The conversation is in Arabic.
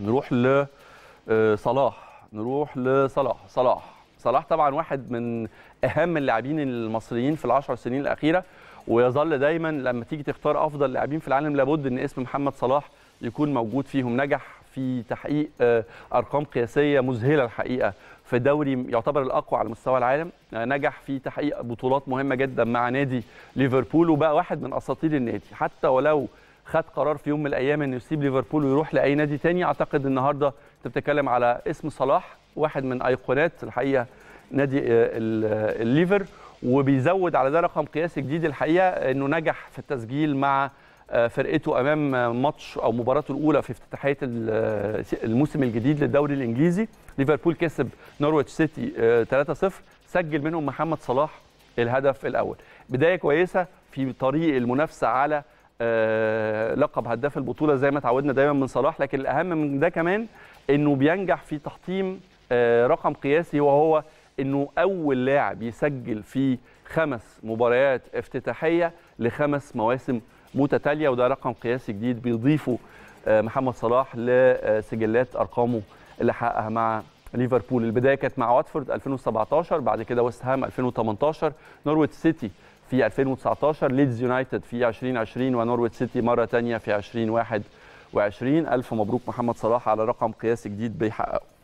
نروح لصلاح آه، نروح لصلاح صلاح صلاح طبعا واحد من اهم اللاعبين المصريين في العشر سنين الاخيره ويظل دايما لما تيجي تختار افضل لاعبين في العالم لابد ان اسم محمد صلاح يكون موجود فيهم نجح في تحقيق آه، ارقام قياسيه مذهله الحقيقه في دوري يعتبر الاقوى على مستوى العالم آه، نجح في تحقيق بطولات مهمه جدا مع نادي ليفربول وبقى واحد من اساطير النادي حتى ولو خد قرار في يوم من الايام انه يسيب ليفربول ويروح لاي نادي تاني اعتقد النهارده انت بتتكلم على اسم صلاح واحد من ايقونات الحقيقه نادي آه، آه، الليفر وبيزود على ده رقم قياسي جديد الحقيقه انه نجح في التسجيل مع آه، فرقته امام ماتش او مباراته الاولى في افتتاحيه الموسم الجديد للدوري الانجليزي ليفربول كسب نورويتش سيتي 3-0 سجل منهم محمد صلاح الهدف الاول بدايه كويسه في طريق المنافسه على آه، لقب هداف البطوله زي ما تعودنا دايما من صلاح لكن الاهم من ده كمان انه بينجح في تحطيم آه، رقم قياسي وهو انه اول لاعب يسجل في خمس مباريات افتتاحيه لخمس مواسم متتاليه وده رقم قياسي جديد بيضيفه آه، محمد صلاح لسجلات ارقامه اللي حققها مع ليفربول البدايه كانت مع واتفورد 2017 بعد كده ويست هام 2018 نورويتش سيتي في 2019 ليدز يونايتد في 2020 ونورويت سيتي مره ثانيه في 2021 ألف مبروك محمد صلاح على رقم قياسي جديد بيحققه